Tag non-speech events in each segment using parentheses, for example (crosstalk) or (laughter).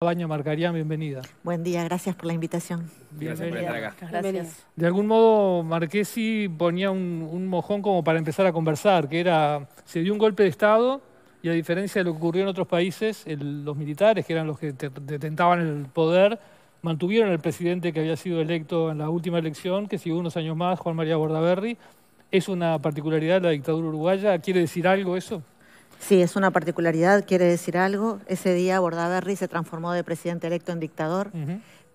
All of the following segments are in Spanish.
Baña Marcaría, bienvenida. Buen día, gracias por la invitación. Gracias Gracias. De algún modo, Marquesi ponía un, mojón como para empezar a conversar, que era, se dio un golpe de Estado y a diferencia de lo que ocurrió en otros países, los militares, que eran los que detentaban el poder, mantuvieron al presidente que había sido electo en la última elección, que siguió unos años más, Juan María Bordaberry. ¿Es una particularidad de la dictadura uruguaya? ¿Quiere decir algo eso? Sí, es una particularidad, quiere decir algo. Ese día Bordaberry se transformó de presidente electo en dictador.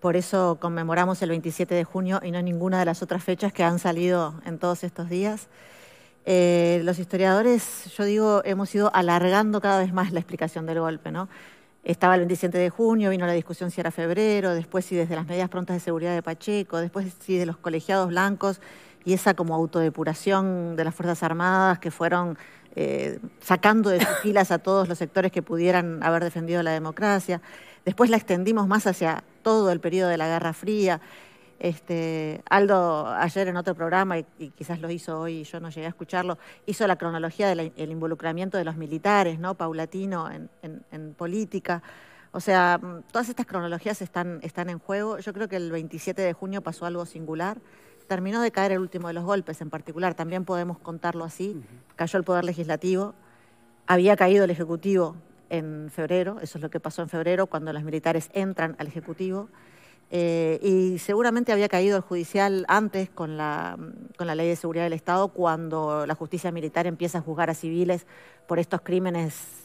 Por eso conmemoramos el 27 de junio y no ninguna de las otras fechas que han salido en todos estos días. Eh, los historiadores, yo digo, hemos ido alargando cada vez más la explicación del golpe, ¿no? Estaba el 27 de junio, vino la discusión si era febrero, después si desde las medidas prontas de seguridad de Pacheco, después si de los colegiados blancos y esa como autodepuración de las Fuerzas Armadas que fueron eh, sacando de sus (laughs) filas a todos los sectores que pudieran haber defendido la democracia. Después la extendimos más hacia todo el periodo de la Guerra Fría. Este, Aldo ayer en otro programa, y, quizás lo hizo hoy y yo no llegué a escucharlo, hizo la cronología del involucramiento de los militares, ¿no? Paulatino en, política. O sea, mm, todas estas cronologías están en juego. Yo creo que el 27 de junio pasó algo singular terminó de caer el último de los golpes en particular, también podemos contarlo así, cayó el Poder Legislativo, había caído el Ejecutivo en febrero, eso es lo que pasó en febrero, cuando las militares entran al Ejecutivo, eh, y seguramente había caído el judicial antes con la, con la ley de seguridad del Estado, cuando la justicia militar empieza a juzgar a civiles por estos crímenes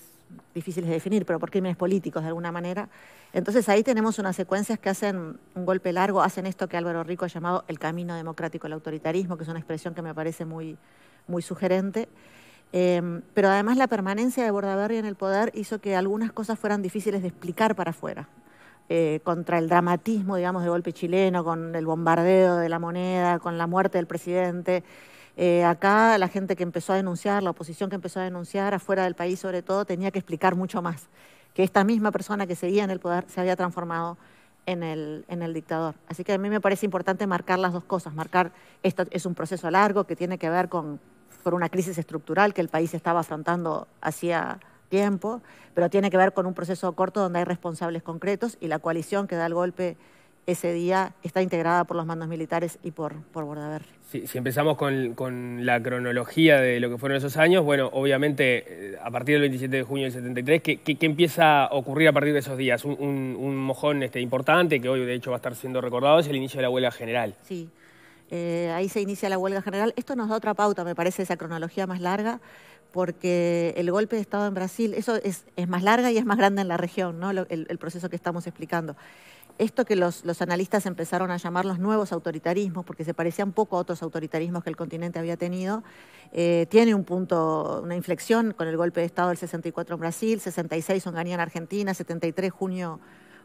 difíciles de definir, pero por crímenes políticos de alguna manera. Entonces ahí tenemos unas secuencias que hacen un golpe largo, hacen esto que Álvaro Rico ha llamado el camino democrático al autoritarismo, que es una expresión que me parece muy, muy sugerente. Eh, pero además la permanencia de Bordaberry en el poder hizo que algunas cosas fueran difíciles de explicar para afuera. Eh, contra el dramatismo, digamos, de golpe chileno, con el bombardeo de la moneda, con la muerte del presidente. Eh, acá la gente que empezó a denunciar, la oposición que empezó a denunciar, afuera del país sobre todo, tenía que explicar mucho más, que esta misma persona que seguía en el poder se había transformado en el, dictador. Así que a mí me parece importante marcar las dos cosas, marcar, esto es un proceso largo que tiene que ver con, con una crisis estructural que el país estaba afrontando hacía tiempo, pero tiene que ver con un proceso corto donde hay responsables concretos y la coalición que da el golpe ese día está integrada por los mandos militares y por, por si empezamos con, la cronología de lo que fueron esos años, bueno, obviamente eh, a partir del 27 de junio del 73, ¿qué, empieza a ocurrir a partir de esos días? Un, mojón este, importante que hoy de hecho va a estar siendo recordado es el inicio de la huelga general. Sí, eh, ahí se inicia la huelga general. Esto nos da otra pauta, me parece, esa cronología más larga, porque el golpe de Estado en Brasil, eso es, es más larga y es más grande en la región, ¿no? el proceso que estamos explicando esto que los, analistas empezaron a llamar los nuevos autoritarismos, porque se parecían poco a otros autoritarismos que el continente había tenido, eh, tiene un punto, una inflexión con el golpe de Estado del 64 en Brasil, 66 Ganía en Argentina, 73 junio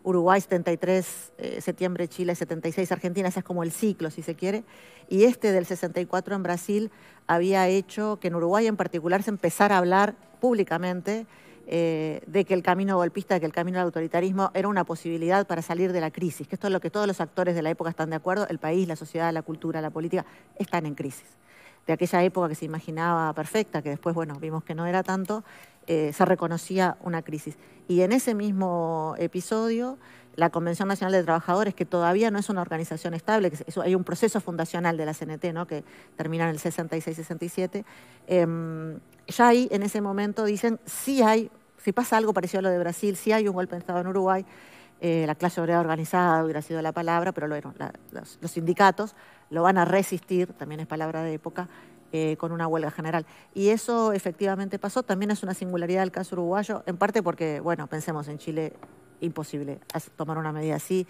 Uruguay, 73 eh, septiembre Chile, 76 Argentina, ese es como el ciclo, si se quiere, y este del 64 en Brasil había hecho que en Uruguay en particular se empezara a hablar públicamente eh, de que el camino golpista, que el camino al autoritarismo era una posibilidad para salir de la crisis, que esto es lo que todos los actores de la época están de acuerdo, el país, la sociedad, la cultura, la política, están en crisis. De aquella época que se imaginaba perfecta, que después, bueno, vimos que no era tanto, eh, se reconocía una crisis. Y en ese mismo episodio la Convención Nacional de Trabajadores, que todavía no es una organización estable, eso, hay un proceso fundacional de la CNT, ¿no? que termina en el 66-67, em, ya ahí en ese momento dicen, si hay, si pasa algo parecido a lo de Brasil, si hay un golpe de Estado en Uruguay, eh, la clase obrera organizada hubiera sido la palabra, pero los, sindicatos lo van a resistir, también es palabra de época, eh, con una huelga general. Y eso efectivamente pasó, también es una singularidad del caso uruguayo, en parte porque, bueno, pensemos en Chile imposible tomar una medida así.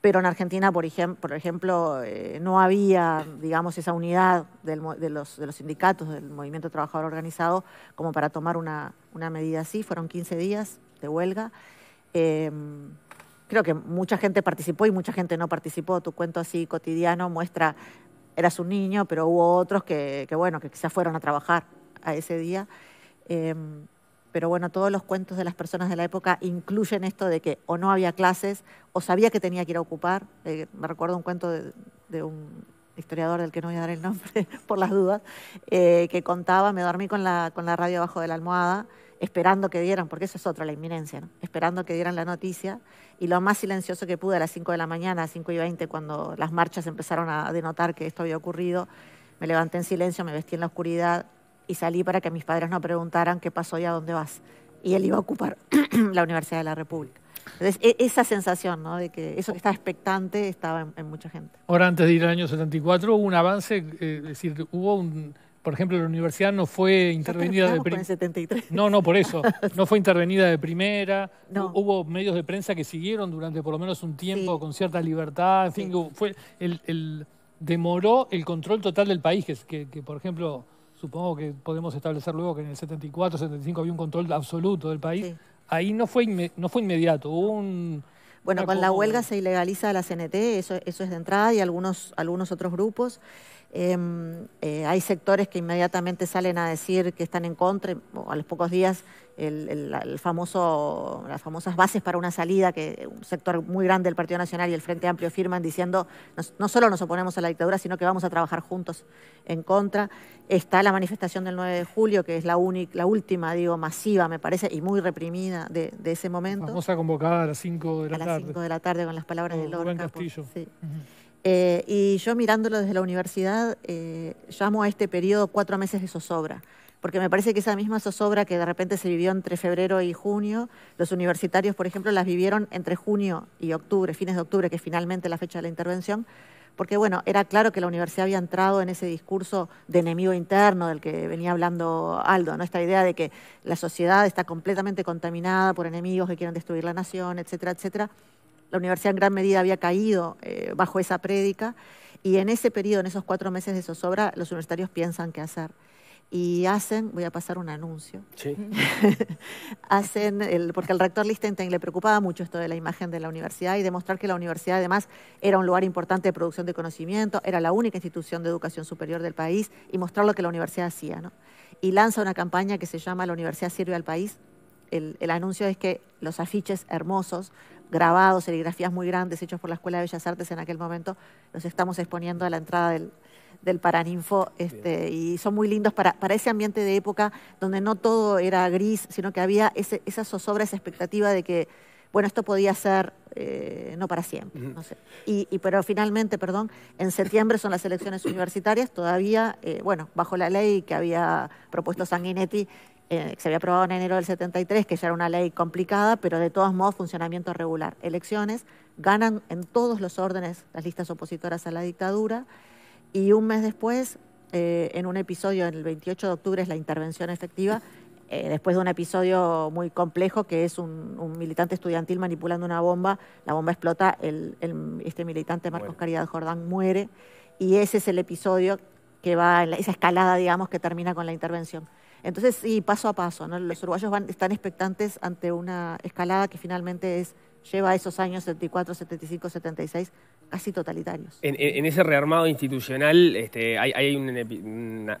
Pero en Argentina, por, ejemplo por ejemplo, eh, no había, digamos, esa unidad de, los, sindicatos, del movimiento trabajador organizado, como para tomar una, medida así. Fueron 15 días de huelga. Em, creo que mucha gente participó y mucha gente no participó. Tu cuento así cotidiano muestra, eras un niño, pero hubo otros que, bueno, que quizás fueron a trabajar a ese día. Em, pero bueno, todos los cuentos de las personas de la época incluyen esto de que o no había clases, o sabía que tenía que ir a ocupar. Eh, me recuerdo un cuento de, un historiador del que no voy a dar el nombre (laughs) por las dudas, eh, que contaba, me dormí con la, con la radio abajo de la almohada, esperando que dieran, porque eso es otra, la inminencia, esperando que dieran la noticia, y lo más silencioso que pude a las 5 de la mañana, a 5 y 20, cuando las marchas empezaron a denotar que esto había ocurrido, me levanté en silencio, me vestí en la oscuridad, y salí para que mis padres no preguntaran qué pasó y a dónde vas. Y él iba a ocupar (clears throat) la Universidad de la República. Entonces, e, esa sensación, ¿no? De que eso que estaba expectante estaba en, mucha gente. Ahora, antes de ir al año 74, hubo un avance, eh, es decir, hubo un. Por ejemplo, la universidad no fue intervenida de primera. No, no, por eso. (laughs) No fue intervenida de primera. No. Hubo medios de prensa que siguieron durante por lo menos un tiempo con cierta libertad. En fin, fue el, demoró el control total del país, que por ejemplo supongo que podemos establecer luego que en el 74, 75 había un control absoluto del país. Ahí no fue, no fue inmediato, un... Bueno, con la huelga se ilegaliza la CNT, eso, eso es de entrada, y algunos, algunos otros grupos. Em, eh, hay sectores que inmediatamente salen a decir que están en contra, a los pocos días el, famoso, las famosas bases para una salida que un sector muy grande del Partido Nacional y el Frente Amplio firman diciendo no solo nos oponemos a la dictadura, sino que vamos a trabajar juntos en contra. Está la manifestación del 9 de julio, que es la, única, la última, digo, masiva, me parece, y muy reprimida de, ese momento. Vamos a convocar a las 5 de la tarde. A las 5 de la tarde con las palabras de Lorca. Castillo. Eh, y yo mirándolo desde la universidad, eh, llamo a este periodo cuatro meses de zozobra porque me parece que esa misma zozobra que de repente se vivió entre febrero y junio, los universitarios, por ejemplo, las vivieron entre junio y octubre, fines de octubre, que es finalmente la fecha de la intervención, porque bueno, era claro que la universidad había entrado en ese discurso de enemigo interno del que venía hablando Aldo, ¿no? Esta idea de que la sociedad está completamente contaminada por enemigos que quieren destruir la nación, etcétera, etcétera. La universidad en gran medida había caído eh, bajo esa prédica y en ese periodo, en esos cuatro meses de zozobra, los universitarios piensan qué hacer y hacen, voy a pasar un anuncio, sí. (laughs) hacen, el, porque al rector Lichtenstein le preocupaba mucho esto de la imagen de la universidad y demostrar que la universidad además era un lugar importante de producción de conocimiento, era la única institución de educación superior del país y mostrar lo que la universidad hacía. ¿no? Y lanza una campaña que se llama La Universidad Sirve al País. El, el anuncio es que los afiches hermosos, grabados, serigrafías muy grandes hechos por la Escuela de Bellas Artes en aquel momento, los estamos exponiendo a la entrada del, del Paraninfo este, y son muy lindos para, ese ambiente de época donde no todo era gris, sino que había esa zozobra, esa expectativa de que, bueno, esto podía ser eh, no para siempre. y, pero finalmente, perdón, en septiembre son las elecciones universitarias, todavía, eh, bueno, bajo la ley que había propuesto Sanguinetti, que eh, se había aprobado en enero del 73, que ya era una ley complicada, pero de todos modos funcionamiento regular. Elecciones ganan en todos los órdenes las listas opositoras a la dictadura. Y un mes después, eh, en un episodio, el 28 de octubre es la intervención efectiva, eh, después de un episodio muy complejo que es un, militante estudiantil manipulando una bomba, la bomba explota, el, este militante Marcos Caridad Jordán muere y ese es el episodio que va, esa escalada, digamos, que termina con la intervención. Entonces, sí, paso a paso, los uruguayos van, están expectantes ante una escalada que finalmente es, lleva esos años 74, 75, 76 casi totalitarios. En, ese rearmado institucional este, hay,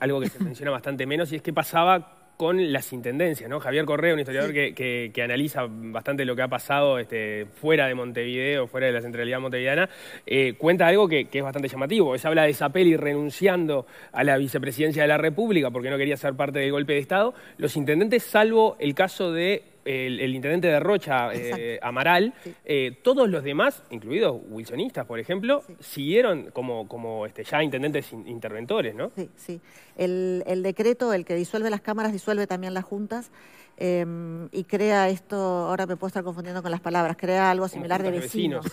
algo que se (laughs) menciona bastante menos y es que pasaba con las intendencias, ¿no? Javier Correa, un historiador que, analiza bastante lo que ha pasado este, fuera de Montevideo, fuera de la centralidad montevideana, eh, cuenta algo que, es bastante llamativo. es habla de Zapelli renunciando a la vicepresidencia de la República porque no quería ser parte del golpe de Estado. Los intendentes, salvo el caso de el, intendente de Rocha, eh, Amaral, eh, todos los demás, incluidos wilsonistas, por ejemplo, siguieron como, como este, ya intendentes interventores, ¿no? Sí, sí. El, el decreto, el que disuelve las cámaras, disuelve también las juntas. Em, y crea esto, ahora me puedo estar confundiendo con las palabras, crea algo similar de vecinos.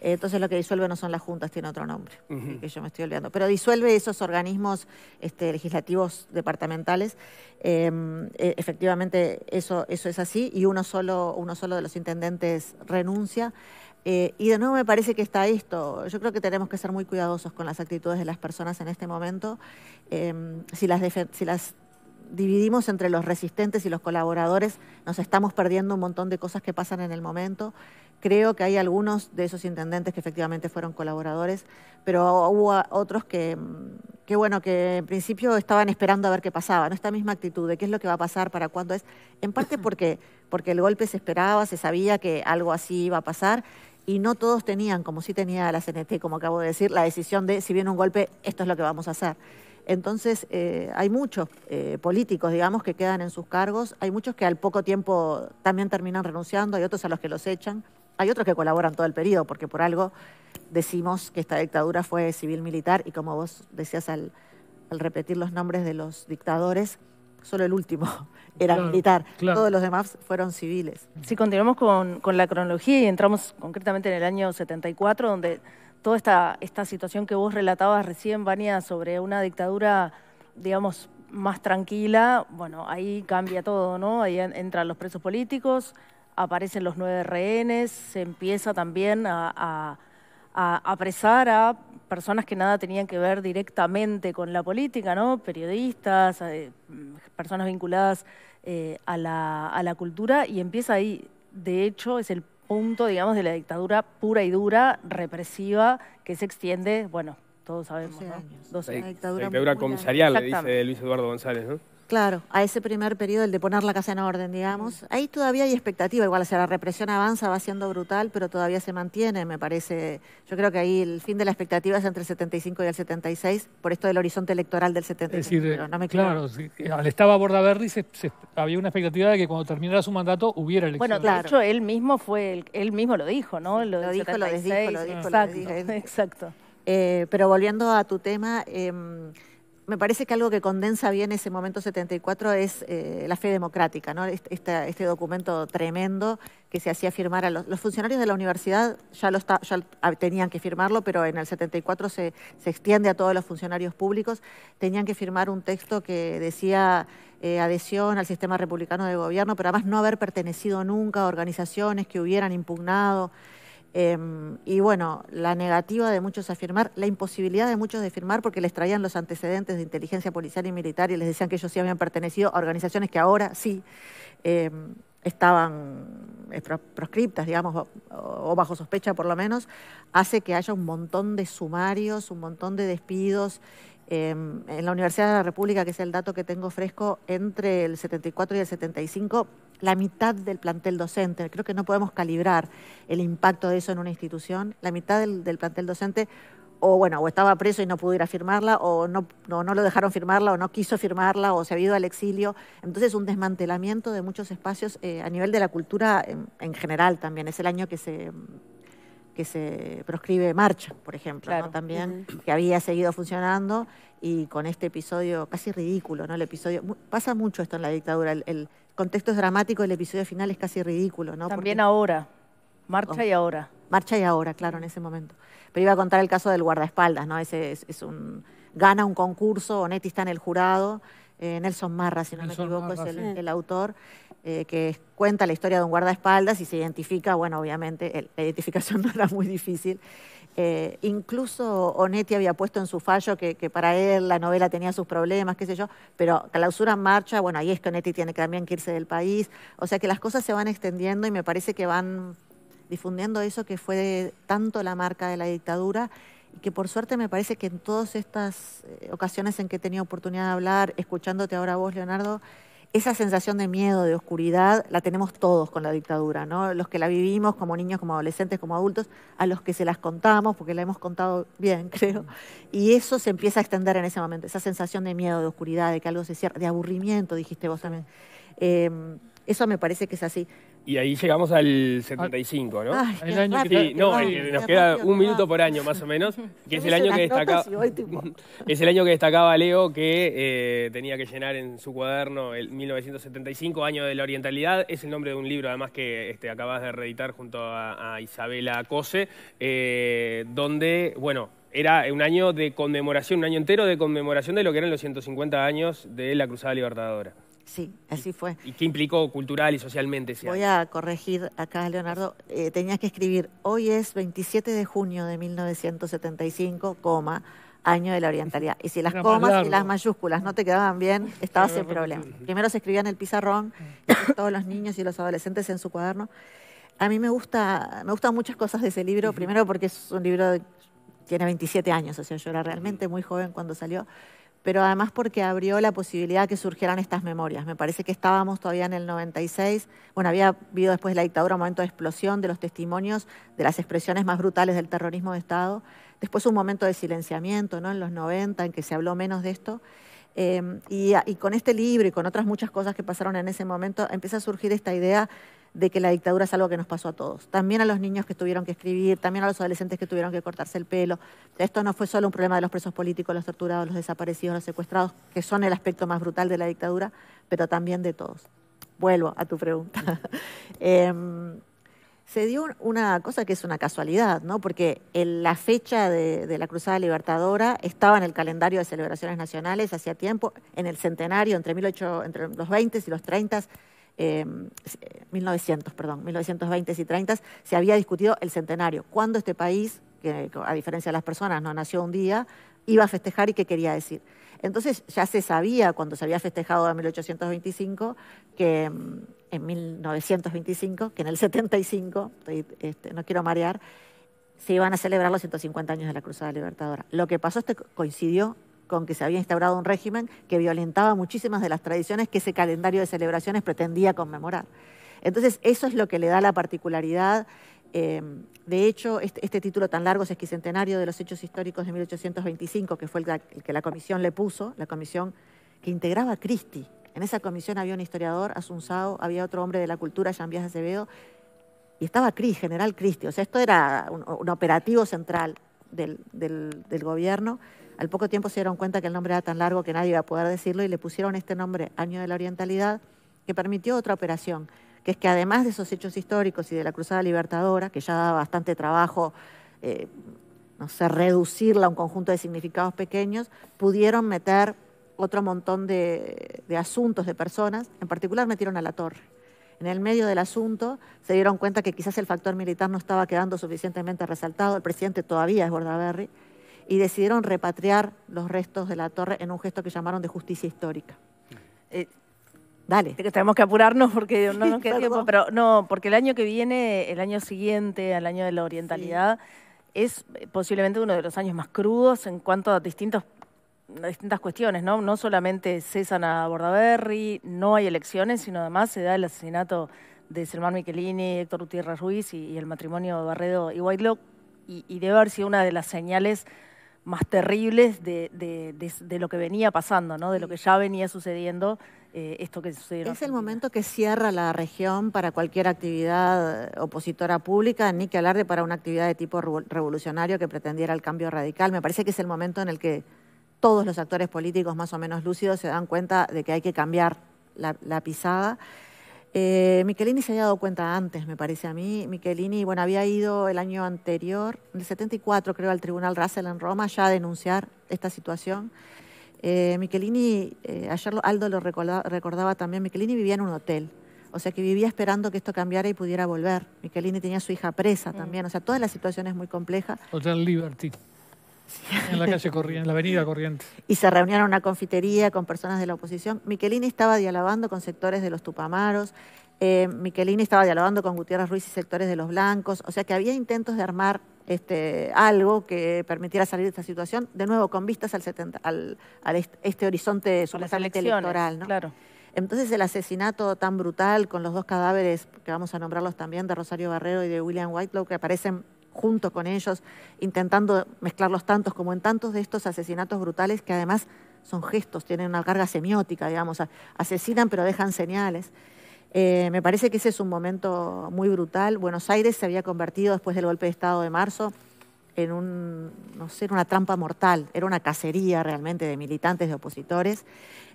Entonces lo que disuelve no son las juntas, tiene otro nombre, eh, que yo me estoy olvidando. Pero disuelve esos organismos este, legislativos departamentales. Em, e, efectivamente, eso, eso es así, y uno solo, uno solo de los intendentes renuncia. Eh, y de nuevo me parece que está esto. Yo creo que tenemos que ser muy cuidadosos con las actitudes de las personas en este momento. Em, si, las si las dividimos entre los resistentes y los colaboradores, nos estamos perdiendo un montón de cosas que pasan en el momento. Creo que hay algunos de esos intendentes que efectivamente fueron colaboradores, pero hubo otros mm, que, bueno, que en principio estaban esperando a ver qué pasaba, ¿no? Esta misma actitud de qué es lo que va a pasar, para cuándo es. En parte (clears throat) porque, porque el golpe se esperaba, se sabía que algo así iba a pasar y no todos tenían, como sí tenía la CNT, como acabo de decir, la decisión de si viene un golpe, esto es lo que vamos a hacer. Entonces, eh, hay muchos eh, políticos, digamos, que quedan en sus cargos, hay muchos que al poco tiempo también terminan renunciando, hay otros a los que los echan, hay otros que colaboran todo el periodo, porque por algo decimos que esta dictadura fue civil-militar y como vos decías al, repetir los nombres de los dictadores, solo el último (laughs) era militar, todos los demás fueron civiles. Si continuamos con la cronología y entramos concretamente en el año 74, donde toda esta, esta situación que vos relatabas recién, Vania, sobre una dictadura, digamos, más tranquila, bueno, ahí cambia todo, ¿no? Ahí entran los presos políticos, aparecen los nueve rehenes, se empieza también a, apresar a personas que nada tenían que ver directamente con la política, ¿no? Periodistas, eh, personas vinculadas eh, a, la, a la cultura, y empieza ahí. De hecho, es el punto, digamos, de la dictadura pura y dura, represiva, que se extiende, bueno, todos sabemos, ¿no? La dictadura, comisarial, dice Luis Eduardo González, ¿no? Claro, a ese primer periodo, el de poner la casa en orden, digamos. Mm. Ahí todavía hay expectativa, igual, o sea, la represión avanza, va siendo brutal, pero todavía se mantiene, me parece. Yo creo que ahí el fin de la expectativa es entre el 75 y el 76, por esto del horizonte electoral del 76. claro, al estaba Bordaberry se, había una expectativa de que cuando terminara su mandato hubiera elecciones. Bueno, de hecho, él mismo, fue, él mismo lo dijo, ¿no? Lo, dijo, lo desdijo, lo dijo, exacto, Exacto. Eh, pero volviendo a tu tema... Em, me parece que algo que condensa bien ese momento 74 es eh, la fe democrática, ¿no? Este, documento tremendo que se hacía firmar a los, funcionarios de la universidad, ya, lo ah, tenían que firmarlo, pero en el 74 se, se, extiende a todos los funcionarios públicos, tenían que firmar un texto que decía eh, adhesión al sistema republicano de gobierno, pero además no haber pertenecido nunca a organizaciones que hubieran impugnado. Em, y bueno, la negativa de muchos a firmar, la imposibilidad de muchos de firmar porque les traían los antecedentes de inteligencia policial y militar y les decían que ellos sí habían pertenecido a organizaciones que ahora sí em, estaban proscriptas, digamos, o, bajo sospecha por lo menos, hace que haya un montón de sumarios, un montón de despidos Em, en la Universidad de la República, que es el dato que tengo fresco, entre el 74 y el 75, la mitad del plantel docente, creo que no podemos calibrar el impacto de eso en una institución, la mitad del, plantel docente o bueno, o estaba preso y no pudo ir a firmarla, o no, no, lo dejaron firmarla, o no quiso firmarla, o se ha ido al exilio. Entonces, un desmantelamiento de muchos espacios eh, a nivel de la cultura en, general también. Es el año que se que se proscribe marcha, por ejemplo, también, que había seguido funcionando y con este episodio casi ridículo, ¿no? El episodio, pasa mucho esto en la dictadura, el, contexto es dramático, el episodio final es casi ridículo, ¿no? También ahora, marcha y oh. ahora. Marcha y ahora, claro, en ese momento. Pero iba a contar el caso del guardaespaldas, ¿no? Ese es, un, gana un concurso, Onetti está en el jurado, eh, Nelson Marra, si no me equivoco, es el autor. Eh, que cuenta la historia de un guardaespaldas y se identifica, bueno, obviamente la identificación (laughs) no era muy difícil. Eh, incluso Onetti había puesto en su fallo que, que, para él la novela tenía sus problemas, qué sé yo, pero Clausura en Marcha, bueno, ahí es que Onetti tiene también que irse del país. O sea que las cosas se van extendiendo y me parece que van difundiendo eso que fue tanto la marca de la dictadura y que por suerte me parece que en todas estas eh, ocasiones en que he tenido oportunidad de hablar, escuchándote ahora vos, Leonardo, esa sensación de miedo, de oscuridad, la tenemos todos con la dictadura, ¿no? Los que la vivimos como niños, como adolescentes, como adultos, a los que se las contamos, porque la hemos contado bien, (laughs) creo. Y eso se empieza a extender en ese momento, esa sensación de miedo, de oscuridad, de que algo se cierra, de aburrimiento, dijiste vos también. Eh, eso me parece que es así y ahí llegamos al 75, ¿no? el no, nos queda un minuto por año más o menos, que es el año que destacaba (laughs) es el año que destacaba Leo que eh, tenía que llenar en su cuaderno el 1975 año de la orientalidad, es el nombre de un libro además que este, acabas de reeditar junto a, Isabela Cose, eh, donde, bueno, era un año de conmemoración, un año entero de conmemoración de lo que eran los 150 años de la Cruzada Libertadora. Sí, así fue. ¿Y qué implicó cultural y socialmente? Voy a corregir acá, Leonardo. Eh, tenías que escribir, hoy es 27 de junio de 1975, coma, año de la orientalidad. Y si las comas y las mayúsculas no te quedaban bien, estabas en problema. Primero se escribía en el pizarrón, ah. todos los niños y los adolescentes en su cuaderno. A mí me gusta, me gustan muchas cosas de ese libro. Primero porque es un libro que tiene 27 años, o sea, yo era realmente muy joven cuando salió pero además porque abrió la posibilidad que surgieran estas memorias. Me parece que estábamos todavía en el 96, bueno, había habido después de la dictadura un momento de explosión de los testimonios, de las expresiones más brutales del terrorismo de Estado, después un momento de silenciamiento, ¿no? En los 90, en que se habló menos de esto. Eh, y, y, con este libro y con otras muchas cosas que pasaron en ese momento, empieza a surgir esta idea de que la dictadura es algo que nos pasó a todos. También a los niños que tuvieron que escribir, también a los adolescentes que tuvieron que cortarse el pelo. Esto no fue solo un problema de los presos políticos, los torturados, los desaparecidos, los secuestrados, que son el aspecto más brutal de la dictadura, pero también de todos. Vuelvo a tu pregunta. (laughs) Em, se dio una cosa que es una casualidad, ¿no? Porque la fecha de, la Cruzada Libertadora estaba en el calendario de celebraciones nacionales hacía tiempo, en el centenario, entre, entre los 20 y los 30 1900, em, eh, perdón, 1920 y 30, se había discutido el centenario. cuando este país, que a diferencia de las personas no nació un día, iba a festejar y qué quería decir? Entonces ya se sabía cuando se había festejado en 1825 que em, en 1925, que en el 75, este, no quiero marear, se iban a celebrar los 150 años de la Cruzada Libertadora. Lo que pasó es que coincidió con que se había instaurado un régimen que violentaba muchísimas de las tradiciones que ese calendario de celebraciones pretendía conmemorar. Entonces, eso es lo que le da la particularidad. Eh, de hecho, este, este, título tan largo es de los Hechos Históricos de 1825, que fue el, que la comisión le puso, la comisión que integraba a Cristi. En esa comisión había un historiador, Asunzao, había otro hombre de la cultura, Jean Vías Acevedo, y estaba Cris, general Cristi. O sea, esto era un operativo central del, gobierno. Al poco tiempo se dieron cuenta que el nombre era tan largo que nadie iba a poder decirlo y le pusieron este nombre, Año de la Orientalidad, que permitió otra operación, que es que además de esos hechos históricos y de la Cruzada Libertadora, que ya daba bastante trabajo, eh, no sé, reducirla a un conjunto de significados pequeños, pudieron meter otro montón de asuntos, de personas, en particular metieron a la torre en el medio del asunto se dieron cuenta que quizás el factor militar no estaba quedando suficientemente resaltado, el presidente todavía es Bordaberry, y decidieron repatriar los restos de la torre en un gesto que llamaron de justicia histórica. Eh, Dale. Tenemos que apurarnos porque (laughs) no nos queda tiempo, pero no, porque el año que viene, el año siguiente al año de la orientalidad, es eh, posiblemente uno de los años más crudos en cuanto a distintos distintas cuestiones, ¿no? No solamente cesan a Bordaberry, no hay elecciones, sino además se da el asesinato de Selman Michelini, Héctor Gutiérrez Ruiz y, el matrimonio de Barredo y Whitelock, y, y, debe haber sido una de las señales más terribles de, de, lo que venía pasando, ¿no? De lo que ya venía sucediendo, eh, esto que sucedió. Es el momento que cierra la región para cualquier actividad eh, opositora pública, ni que hablar de para una actividad de tipo revolucionario que pretendiera el cambio radical. Me parece que es el momento en el que todos los actores políticos más o menos lúcidos se dan cuenta de que hay que cambiar la, pisada. Eh, Michelini se había dado cuenta antes, me parece a mí. Michelini, bueno, había ido el año anterior, en el 74 creo, al Tribunal Russell en Roma ya a denunciar esta situación. Eh, Michelini, eh, ayer Aldo lo recordaba, también, Michelini vivía en un hotel, o sea que vivía esperando que esto cambiara y pudiera volver. Michelini tenía a su hija presa mm. también, o sea, toda la situación es muy compleja. Hotel Liberty. En la calle corriente, en la avenida corriente. Y se reunieron en una confitería con personas de la oposición. Michelini estaba dialogando con sectores de los tupamaros, eh, Michelini estaba dialogando con Gutiérrez Ruiz y sectores de los blancos. O sea que había intentos de armar este, algo que permitiera salir de esta situación, de nuevo con vistas al, este horizonte supuestamente electoral. ¿no? Claro. Entonces el asesinato tan brutal con los dos cadáveres, que vamos a nombrarlos también, de Rosario Barrero y de William Whitelaw, que aparecen junto con ellos, intentando mezclarlos tantos como en tantos de estos asesinatos brutales que además son gestos, tienen una carga semiótica, digamos, asesinan pero dejan señales. Eh, me parece que ese es un momento muy brutal. Buenos Aires se había convertido después del golpe de Estado de marzo en un, no una trampa mortal, era una cacería realmente de militantes, de opositores,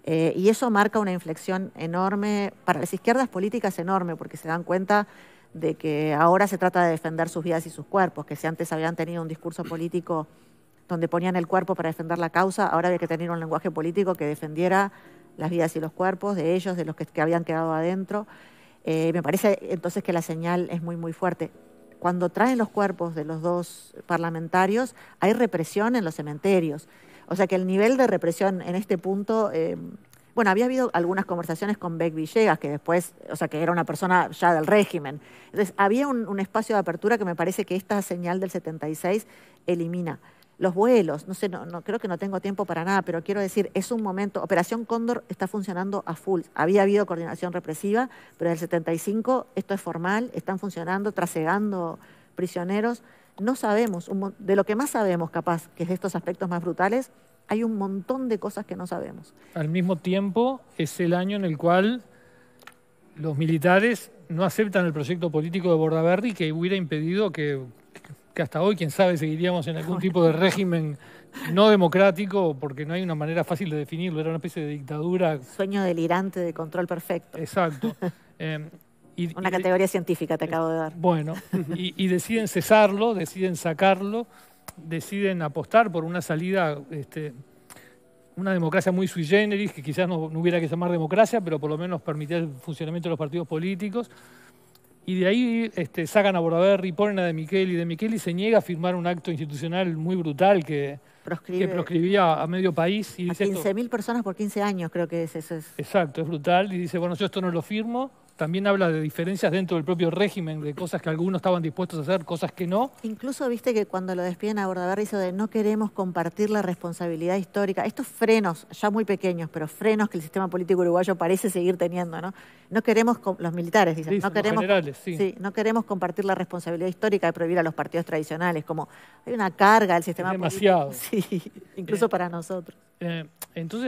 eh, y eso marca una inflexión enorme, para las izquierdas políticas enorme, porque se dan cuenta de que ahora se trata de defender sus vidas y sus cuerpos, que si antes habían tenido un discurso político donde ponían el cuerpo para defender la causa, ahora había que tener un lenguaje político que defendiera las vidas y los cuerpos de ellos, de los que, habían quedado adentro. Eh, me parece entonces que la señal es muy, muy fuerte. Cuando traen los cuerpos de los dos parlamentarios, hay represión en los cementerios. O sea que el nivel de represión en este punto eh, bueno, había habido algunas conversaciones con Beck Villegas, que después, o sea, que era una persona ya del régimen. Entonces, había un, espacio de apertura que me parece que esta señal del 76 elimina los vuelos, no sé, no, creo que no tengo tiempo para nada, pero quiero decir, es un momento, Operación Cóndor está funcionando a full. Había habido coordinación represiva, pero desde el 75 esto es formal, están funcionando, trasegando prisioneros. No sabemos, de lo que más sabemos capaz, que es de estos aspectos más brutales, hay un montón de cosas que no sabemos. Al mismo tiempo, es el año en el cual los militares no aceptan el proyecto político de Bordaberry que hubiera impedido que, hasta hoy, quién sabe, seguiríamos en algún tipo de régimen no democrático, porque no hay una manera fácil de definirlo, era una especie de dictadura. Sueño delirante de control perfecto. Exacto. (laughs) Eh, una categoría científica te acabo de dar. Bueno, y deciden cesarlo, deciden sacarlo deciden apostar por una salida, este, una democracia muy sui generis, que quizás no, hubiera que llamar democracia, pero por lo menos permitir el funcionamiento de los partidos políticos. Y de ahí este, sacan a Bordaberry, ponen a De y De y se niega a firmar un acto institucional muy brutal que, proscribía a medio país. Y a 15.000 personas por 15 años, creo que es eso. Exacto, es brutal. Y dice, bueno, yo esto no lo firmo también habla de diferencias dentro del propio régimen, de cosas que algunos estaban dispuestos a hacer, cosas que no. Incluso viste que cuando lo despiden a Bordaberry hizo de no queremos compartir la responsabilidad histórica. Estos frenos, ya muy pequeños, pero frenos que el sistema político uruguayo parece seguir teniendo, ¿no? No queremos, los militares dicen, no queremos, sí. no queremos compartir la responsabilidad histórica de prohibir a los partidos tradicionales, como hay una carga al sistema político. Demasiado. (laughs) Sí, incluso para nosotros. Eh,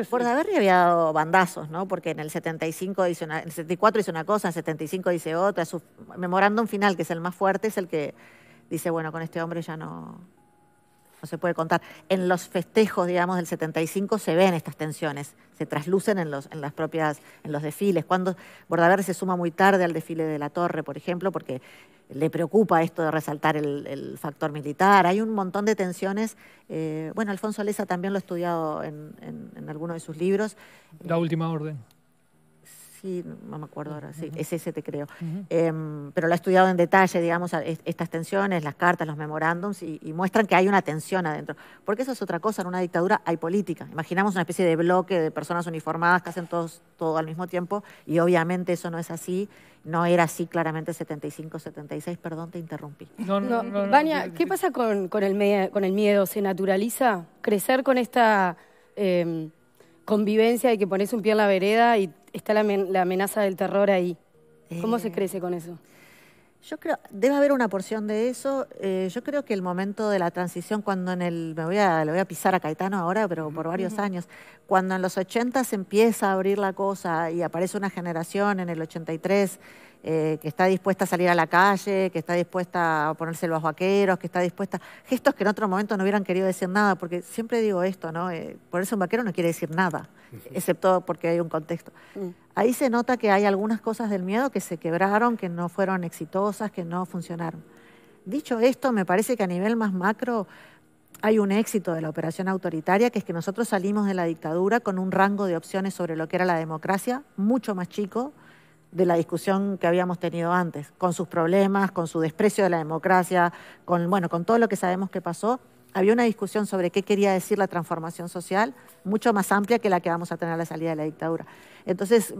por eh, había dado bandazos, ¿no? Porque en el 75 dice en el 74 dice una cosa, en el 75 dice otra. Su memorándum final, que es el más fuerte, es el que dice, bueno, con este hombre ya no, no se puede contar. En los festejos, digamos, del 75 se ven estas tensiones, se traslucen en los, en las propias, en los desfiles. Cuando Bordaberry se suma muy tarde al desfile de la Torre, por ejemplo, porque le preocupa esto de resaltar el, factor militar. Hay un montón de tensiones. Eh, bueno, Alfonso Alesa también lo ha estudiado en, en alguno de sus libros. La última orden no me acuerdo ahora, sí, es ese te creo. Em, pero lo ha estudiado en detalle, digamos, estas tensiones, las cartas, los memorándums, y, muestran que hay una tensión adentro. Porque eso es otra cosa, en una dictadura hay política. Imaginamos una especie de bloque de personas uniformadas que hacen todos, todo al mismo tiempo, y obviamente eso no es así no era así claramente 75, 76, perdón, te interrumpí. No, Vania, ¿qué pasa con, el, miedo? ¿Se naturaliza crecer con esta em, convivencia y que pones un pie en la vereda y está la, la amenaza del terror ahí. ¿Cómo se eh, crece con eso? Yo creo, debe haber una porción de eso. Eh, yo creo que el momento de la transición, cuando en el, me voy a, le voy a pisar a Caetano ahora, pero por varios años, cuando en los 80 se empieza a abrir la cosa y aparece una generación en el 83 eh, que está dispuesta a salir a la calle, que está dispuesta a ponerse los vaqueros, que está dispuesta. Gestos que en otro momento no hubieran querido decir nada, porque siempre digo esto, ¿no? Por eh, ponerse un vaquero no quiere decir nada, excepto porque hay un contexto. Mm. Ahí se nota que hay algunas cosas del miedo que se quebraron, que no fueron exitosas, que no funcionaron. Dicho esto, me parece que a nivel más macro hay un éxito de la operación autoritaria, que es que nosotros salimos de la dictadura con un rango de opciones sobre lo que era la democracia mucho más chico de la discusión que habíamos tenido antes, con sus problemas, con su desprecio de la democracia, con, bueno, con todo lo que sabemos que pasó, había una discusión sobre qué quería decir la transformación social, mucho más amplia que la que vamos a tener a la salida de la dictadura. Entonces,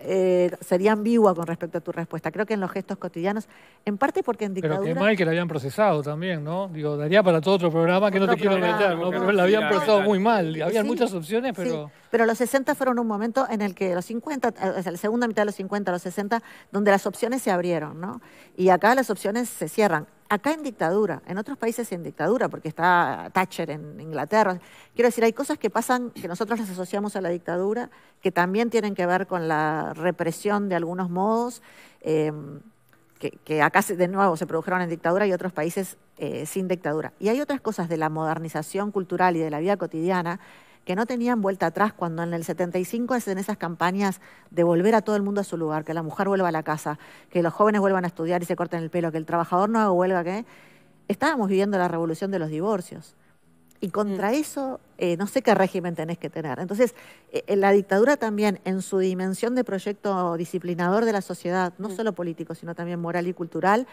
eh, sería ambigua con respecto a tu respuesta. Creo que en los gestos cotidianos, en parte porque en dictadura... Pero qué mal que la habían procesado también, ¿no? Digo, daría para todo otro programa que no te quiero meter, ¿no? Pero la habían procesado muy mal. Habían muchas opciones, pero... Pero los 60 fueron un momento en el que los 50, la segunda mitad de los 50, los 60, donde las opciones se abrieron, ¿no? Y acá las opciones se cierran acá en dictadura, en otros países en dictadura, porque está Thatcher en Inglaterra. Quiero decir, hay cosas que pasan que nosotros las asociamos a la dictadura, que también tienen que ver con la represión de algunos modos, eh, que, acá de nuevo se produjeron en dictadura y otros países eh, sin dictadura. Y hay otras cosas de la modernización cultural y de la vida cotidiana que no tenían vuelta atrás cuando en el 75 hacen esas campañas de volver a todo el mundo a su lugar, que la mujer vuelva a la casa, que los jóvenes vuelvan a estudiar y se corten el pelo, que el trabajador no vuelva. huelga, que estábamos viviendo la revolución de los divorcios. Y contra mm. eso, eh, no sé qué régimen tenés que tener. Entonces, eh, eh, la dictadura también, en su dimensión de proyecto disciplinador de la sociedad, no mm. solo político, sino también moral y cultural,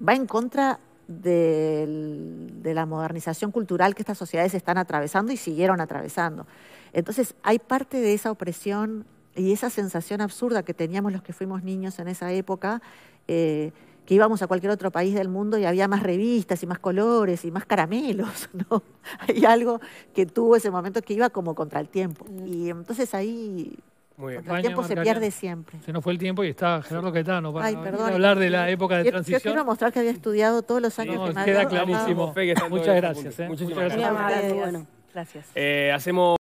va en contra de la modernización cultural que estas sociedades están atravesando y siguieron atravesando. Entonces, hay parte de esa opresión y esa sensación absurda que teníamos los que fuimos niños en esa época, eh, que íbamos a cualquier otro país del mundo y había más revistas y más colores y más caramelos, (laughs) ¿no? Hay algo que tuvo ese momento que iba como contra el tiempo. Mm. Y entonces ahí muy bien. el tiempo se pierde siempre. Se nos fue el tiempo y está Gerardo Caetano para a hablar de la eh, época de transición. Yo quiero mostrar que había estudiado todos los años. No, que queda clarísimo. Muchas gracias. Eh. Muchas gracias. gracias. Eh, hacemos